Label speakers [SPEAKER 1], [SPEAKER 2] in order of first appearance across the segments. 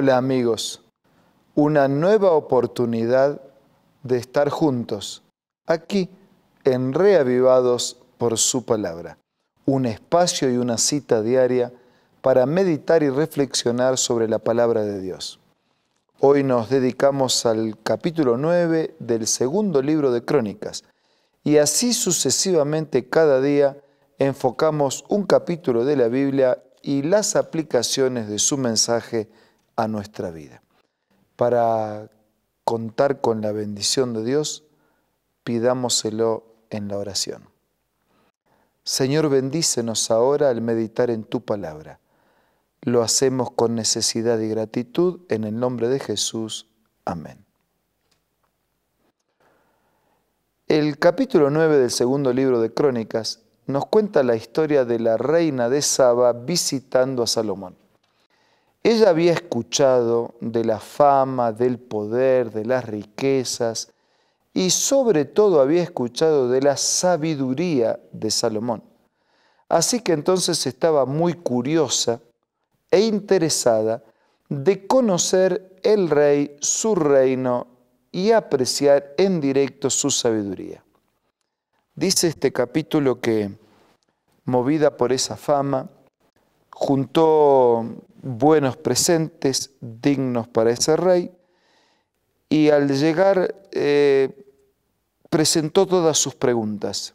[SPEAKER 1] Hola amigos, una nueva oportunidad de estar juntos, aquí en Reavivados por su palabra, un espacio y una cita diaria para meditar y reflexionar sobre la palabra de Dios. Hoy nos dedicamos al capítulo 9 del segundo libro de Crónicas y así sucesivamente cada día enfocamos un capítulo de la Biblia y las aplicaciones de su mensaje a nuestra vida. Para contar con la bendición de Dios, pidámoselo en la oración. Señor, bendícenos ahora al meditar en tu palabra. Lo hacemos con necesidad y gratitud en el nombre de Jesús. Amén. El capítulo 9 del segundo libro de Crónicas nos cuenta la historia de la reina de Saba visitando a Salomón. Ella había escuchado de la fama, del poder, de las riquezas y sobre todo había escuchado de la sabiduría de Salomón. Así que entonces estaba muy curiosa e interesada de conocer el rey, su reino y apreciar en directo su sabiduría. Dice este capítulo que, movida por esa fama, juntó buenos presentes, dignos para ese rey, y al llegar eh, presentó todas sus preguntas.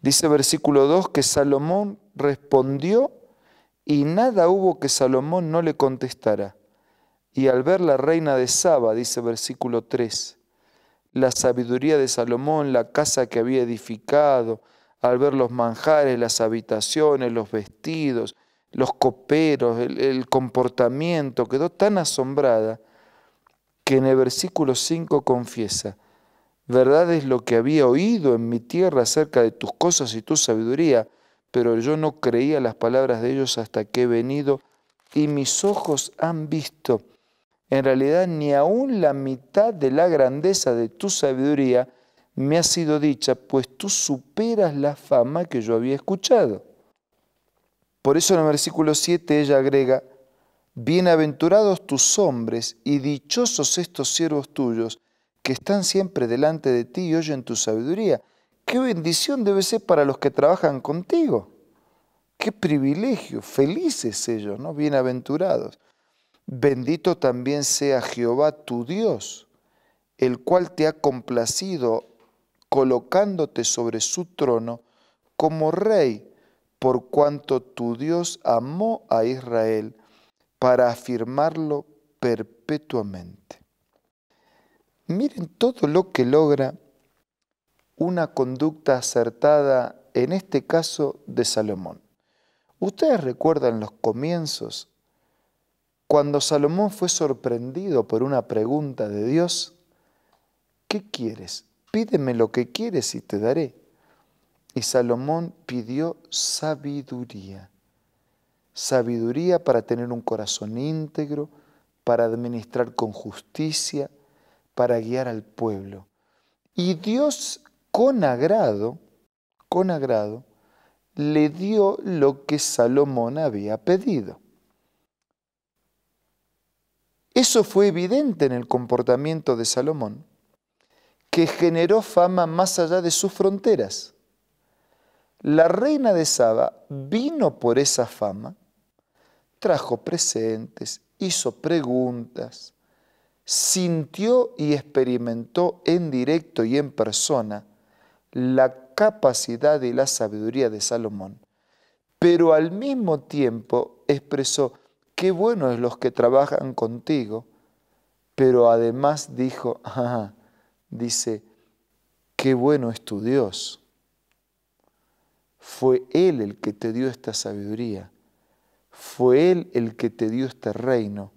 [SPEAKER 1] Dice versículo 2 que Salomón respondió y nada hubo que Salomón no le contestara. Y al ver la reina de Saba, dice versículo 3, la sabiduría de Salomón, la casa que había edificado, al ver los manjares, las habitaciones, los vestidos, los coperos, el, comportamiento, quedó tan asombrada que en el versículo 5 confiesa, verdad es lo que había oído en mi tierra acerca de tus cosas y tu sabiduría, pero yo no creía las palabras de ellos hasta que he venido y mis ojos han visto. En realidad ni aun la mitad de la grandeza de tu sabiduría me ha sido dicha, pues tú superas la fama que yo había escuchado. Por eso en el versículo 7 ella agrega, Bienaventurados tus hombres y dichosos estos siervos tuyos que están siempre delante de ti y oyen tu sabiduría. Qué bendición debe ser para los que trabajan contigo. Qué privilegio, felices ellos, ¿no? Bienaventurados. Bendito también sea Jehová tu Dios, el cual te ha complacido colocándote sobre su trono como rey por cuanto tu Dios amó a Israel para afirmarlo perpetuamente. Miren todo lo que logra una conducta acertada, en este caso de Salomón. Ustedes recuerdan los comienzos, cuando Salomón fue sorprendido por una pregunta de Dios, ¿qué quieres? Pídeme lo que quieres y te daré. Y Salomón pidió sabiduría, sabiduría para tener un corazón íntegro, para administrar con justicia, para guiar al pueblo. Y Dios con agrado, con agrado, le dio lo que Salomón había pedido. Eso fue evidente en el comportamiento de Salomón, que generó fama más allá de sus fronteras la reina de Saba vino por esa fama, trajo presentes, hizo preguntas, sintió y experimentó en directo y en persona la capacidad y la sabiduría de Salomón, pero al mismo tiempo expresó, qué bueno es los que trabajan contigo, pero además dijo, dice, qué bueno es tu Dios fue Él el que te dio esta sabiduría, fue Él el que te dio este reino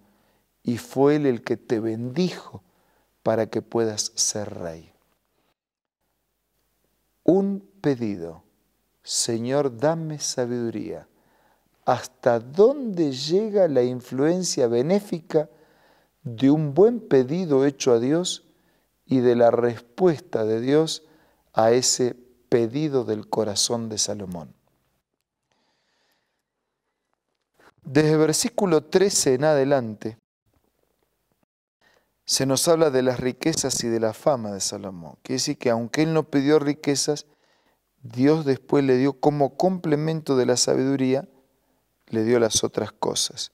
[SPEAKER 1] y fue Él el que te bendijo para que puedas ser rey. Un pedido, Señor, dame sabiduría. ¿Hasta dónde llega la influencia benéfica de un buen pedido hecho a Dios y de la respuesta de Dios a ese pedido del corazón de Salomón. Desde el versículo 13 en adelante se nos habla de las riquezas y de la fama de Salomón. Quiere decir que aunque él no pidió riquezas, Dios después le dio como complemento de la sabiduría, le dio las otras cosas.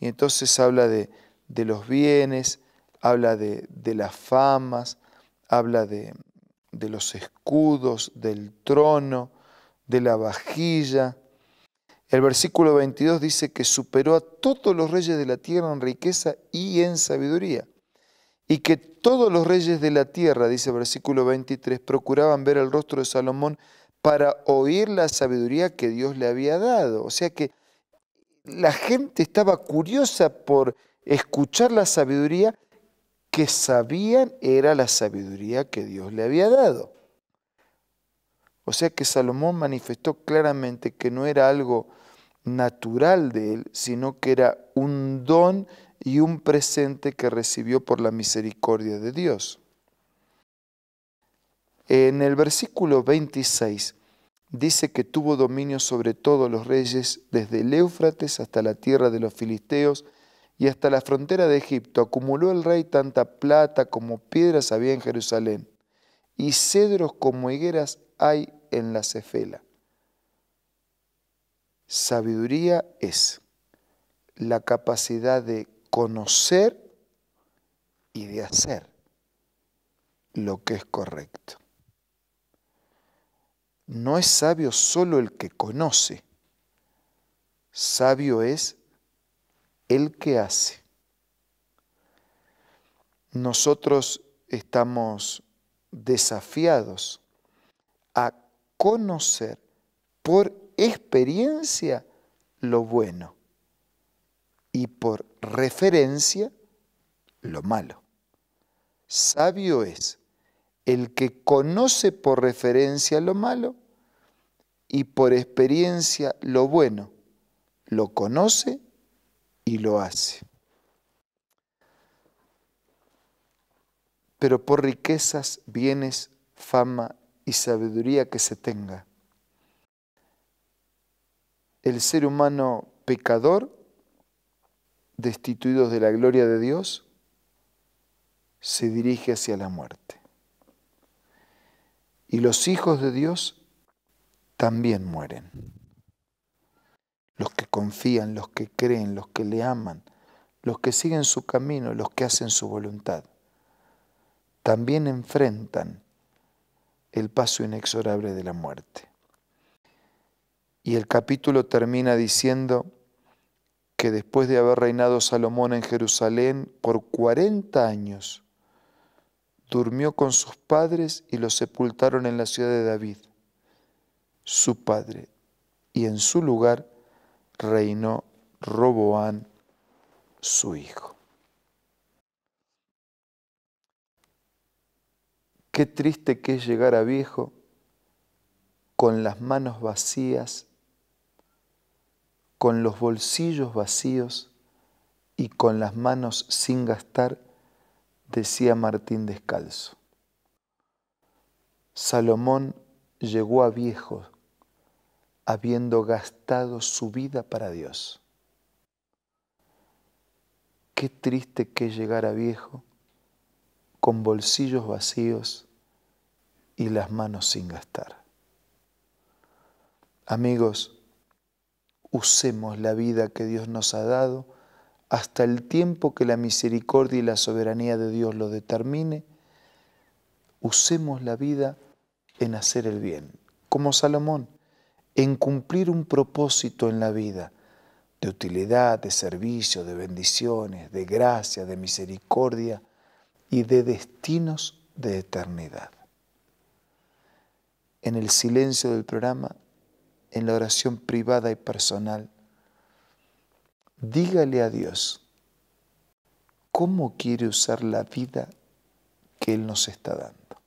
[SPEAKER 1] Y entonces habla de, de los bienes, habla de, de las famas, habla de, de los escudos, del trono, de la vajilla. El versículo 22 dice que superó a todos los reyes de la tierra en riqueza y en sabiduría. Y que todos los reyes de la tierra, dice el versículo 23, procuraban ver el rostro de Salomón para oír la sabiduría que Dios le había dado. O sea que la gente estaba curiosa por escuchar la sabiduría que sabían era la sabiduría que Dios le había dado. O sea que Salomón manifestó claramente que no era algo natural de él, sino que era un don y un presente que recibió por la misericordia de Dios. En el versículo 26 dice que tuvo dominio sobre todos los reyes, desde el Éufrates hasta la tierra de los filisteos, y hasta la frontera de Egipto acumuló el rey tanta plata como piedras había en Jerusalén, y cedros como higueras hay en la cefela. Sabiduría es la capacidad de conocer y de hacer lo que es correcto. No es sabio solo el que conoce, sabio es el que hace. Nosotros estamos desafiados a conocer por experiencia lo bueno y por referencia lo malo. Sabio es el que conoce por referencia lo malo y por experiencia lo bueno. Lo conoce y lo hace. Pero por riquezas, bienes, fama y sabiduría que se tenga, el ser humano pecador, destituido de la gloria de Dios, se dirige hacia la muerte. Y los hijos de Dios también mueren los que confían, los que creen, los que le aman, los que siguen su camino, los que hacen su voluntad. También enfrentan el paso inexorable de la muerte. Y el capítulo termina diciendo que después de haber reinado Salomón en Jerusalén por 40 años, durmió con sus padres y los sepultaron en la ciudad de David, su padre, y en su lugar reinó Roboán, su hijo. Qué triste que es llegar a viejo con las manos vacías, con los bolsillos vacíos y con las manos sin gastar, decía Martín Descalzo. Salomón llegó a viejo habiendo gastado su vida para Dios. Qué triste que llegar a viejo con bolsillos vacíos y las manos sin gastar. Amigos, usemos la vida que Dios nos ha dado hasta el tiempo que la misericordia y la soberanía de Dios lo determine. Usemos la vida en hacer el bien, como Salomón en cumplir un propósito en la vida de utilidad, de servicio, de bendiciones, de gracia, de misericordia y de destinos de eternidad. En el silencio del programa, en la oración privada y personal, dígale a Dios cómo quiere usar la vida que Él nos está dando.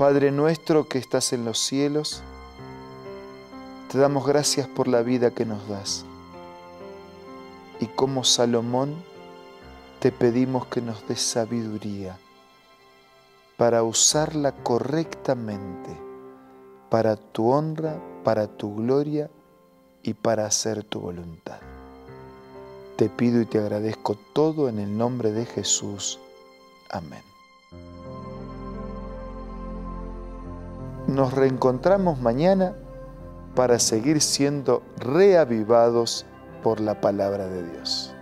[SPEAKER 1] Padre nuestro que estás en los cielos, te damos gracias por la vida que nos das. Y como Salomón, te pedimos que nos des sabiduría para usarla correctamente, para tu honra, para tu gloria y para hacer tu voluntad. Te pido y te agradezco todo en el nombre de Jesús. Amén. nos reencontramos mañana para seguir siendo reavivados por la palabra de Dios.